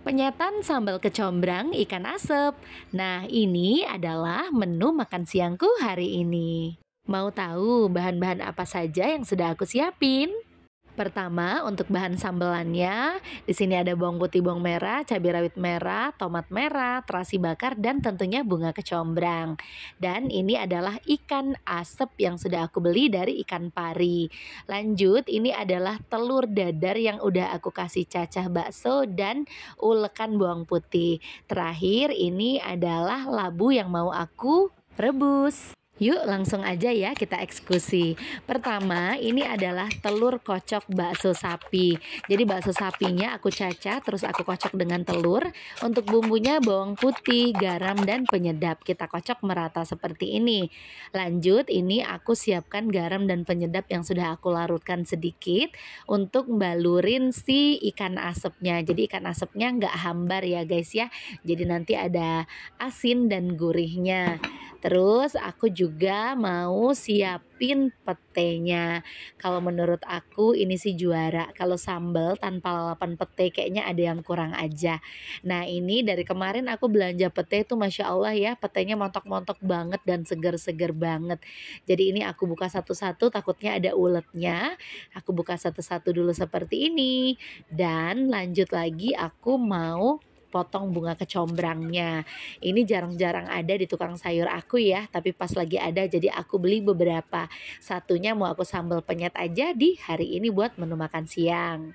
Penyetan sambal kecombrang ikan asap. Nah, ini adalah menu makan siangku hari ini. Mau tahu bahan-bahan apa saja yang sudah aku siapin? Pertama, untuk bahan sambelannya, di sini ada bawang putih, bawang merah, cabai rawit merah, tomat merah, terasi bakar, dan tentunya bunga kecombrang. Dan ini adalah ikan asap yang sudah aku beli dari ikan pari. Lanjut, ini adalah telur dadar yang udah aku kasih cacah bakso dan ulekan bawang putih. Terakhir, ini adalah labu yang mau aku rebus. Yuk langsung aja ya kita eksekusi. Pertama ini adalah telur kocok bakso sapi. Jadi bakso sapinya aku cacah terus aku kocok dengan telur. Untuk bumbunya bawang putih, garam dan penyedap. Kita kocok merata seperti ini. Lanjut ini aku siapkan garam dan penyedap yang sudah aku larutkan sedikit untuk balurin si ikan asapnya. Jadi ikan asapnya nggak hambar ya guys ya. Jadi nanti ada asin dan gurihnya. Terus aku juga mau siapin petenya. Kalau menurut aku ini sih juara. Kalau sambal tanpa lalapan pete kayaknya ada yang kurang aja. Nah ini dari kemarin aku belanja pete tuh Masya Allah ya petenya montok-montok banget dan seger-seger banget. Jadi ini aku buka satu-satu takutnya ada uletnya. Aku buka satu-satu dulu seperti ini. Dan lanjut lagi aku mau potong bunga kecombrangnya. Ini jarang-jarang ada di tukang sayur aku ya, tapi pas lagi ada jadi aku beli beberapa. Satunya mau aku sambal penyet aja di hari ini buat menu makan siang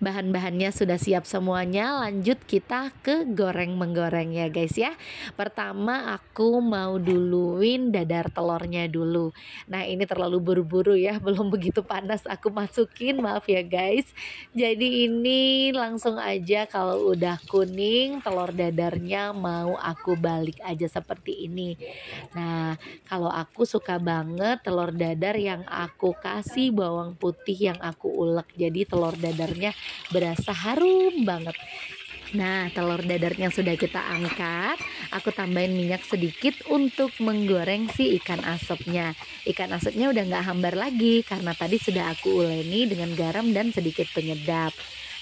bahan-bahannya sudah siap semuanya lanjut kita ke goreng menggoreng ya guys ya pertama aku mau duluin dadar telurnya dulu nah ini terlalu buru-buru ya belum begitu panas aku masukin maaf ya guys jadi ini langsung aja kalau udah kuning telur dadarnya mau aku balik aja seperti ini nah kalau aku suka banget telur dadar yang aku kasih bawang putih yang aku ulek jadi telur dadarnya berasa harum banget Nah, telur dadarnya sudah kita angkat, aku tambahin minyak sedikit untuk menggoreng si ikan asapnya. Ikan asapnya udah nggak hambar lagi karena tadi sudah aku uleni dengan garam dan sedikit penyedap.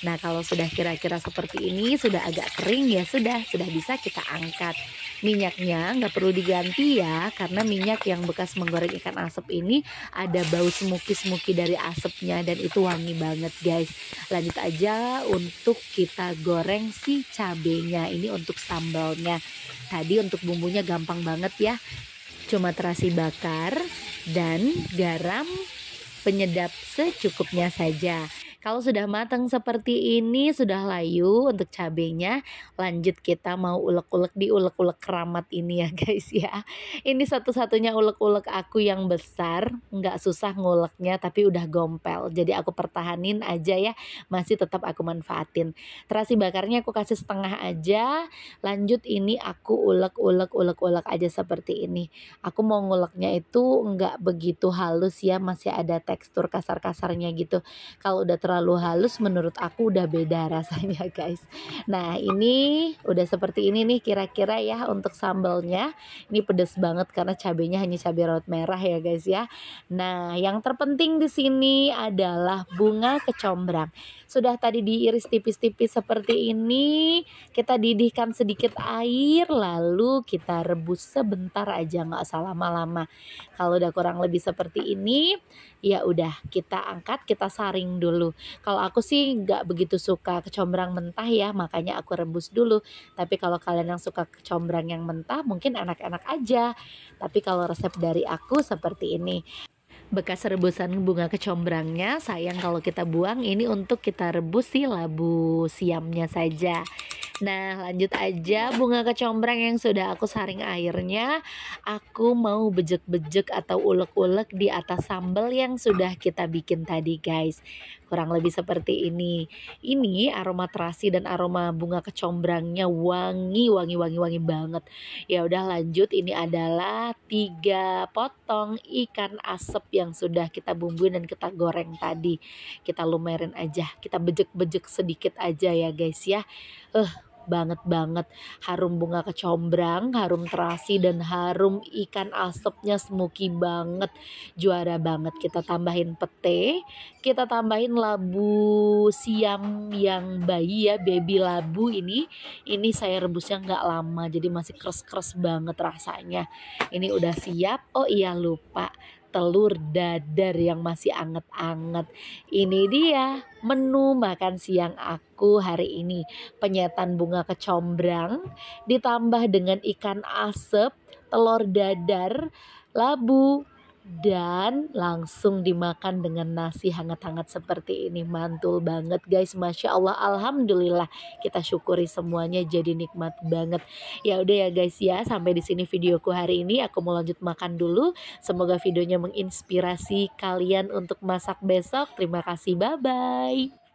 Nah kalau sudah kira-kira seperti ini sudah agak kering ya sudah sudah bisa kita angkat minyaknya nggak perlu diganti ya karena minyak yang bekas menggoreng ikan asap ini ada bau semuki-semuki dari asapnya dan itu wangi banget guys lanjut aja untuk kita goreng si cabenya ini untuk sambalnya tadi untuk bumbunya gampang banget ya cuma terasi bakar dan garam penyedap secukupnya saja kalau sudah matang seperti ini, sudah layu untuk cabenya, lanjut kita mau ulek-ulek di ulek-ulek keramat ini ya guys ya. Ini satu-satunya ulek-ulek aku yang besar, nggak susah nguleknya tapi udah gompel. Jadi aku pertahanin aja ya, masih tetap aku manfaatin. Terasi bakarnya aku kasih setengah aja, lanjut ini aku ulek-ulek ulek-ulek aja seperti ini. Aku mau nguleknya itu nggak begitu halus ya, masih ada tekstur kasar-kasarnya gitu. Kalau udah terlalu halus menurut aku udah beda rasanya guys nah ini udah seperti ini nih kira-kira ya untuk sambalnya ini pedes banget karena cabenya hanya cabai rawit merah ya guys ya nah yang terpenting di sini adalah bunga kecombrang sudah tadi diiris tipis-tipis seperti ini kita didihkan sedikit air lalu kita rebus sebentar aja nggak usah lama-lama kalau udah kurang lebih seperti ini ya udah kita angkat kita saring dulu kalau aku sih nggak begitu suka kecombrang mentah ya, makanya aku rebus dulu. Tapi kalau kalian yang suka kecombrang yang mentah, mungkin enak-enak aja. Tapi kalau resep dari aku seperti ini bekas rebusan bunga kecombrangnya sayang kalau kita buang ini untuk kita rebus sih labu siamnya saja Nah lanjut aja bunga kecombrang yang sudah aku saring airnya Aku mau bejek-bejek atau ulek-ulek di atas sambal yang sudah kita bikin tadi guys Kurang lebih seperti ini Ini aroma terasi dan aroma bunga kecombrangnya wangi wangi wangi wangi banget Ya udah lanjut ini adalah tiga potong ikan asap yang sudah kita bumbuin dan kita goreng tadi Kita lumerin aja kita bejek-bejek sedikit aja ya guys ya Eh uh, banget banget harum bunga kecombrang harum terasi dan harum ikan asapnya smoky banget juara banget kita tambahin pete kita tambahin labu siam yang bayi ya baby labu ini ini saya rebusnya nggak lama jadi masih keras keras banget rasanya ini udah siap oh iya lupa telur dadar yang masih anget-anget. Ini dia menu makan siang aku hari ini. Penyetan bunga kecombrang ditambah dengan ikan asep, telur dadar, labu, dan langsung dimakan dengan nasi hangat-hangat seperti ini mantul banget guys Masya Allah Alhamdulillah kita syukuri semuanya jadi nikmat banget ya udah ya guys ya sampai di sini videoku hari ini aku mau lanjut makan dulu semoga videonya menginspirasi kalian untuk masak besok terima kasih bye bye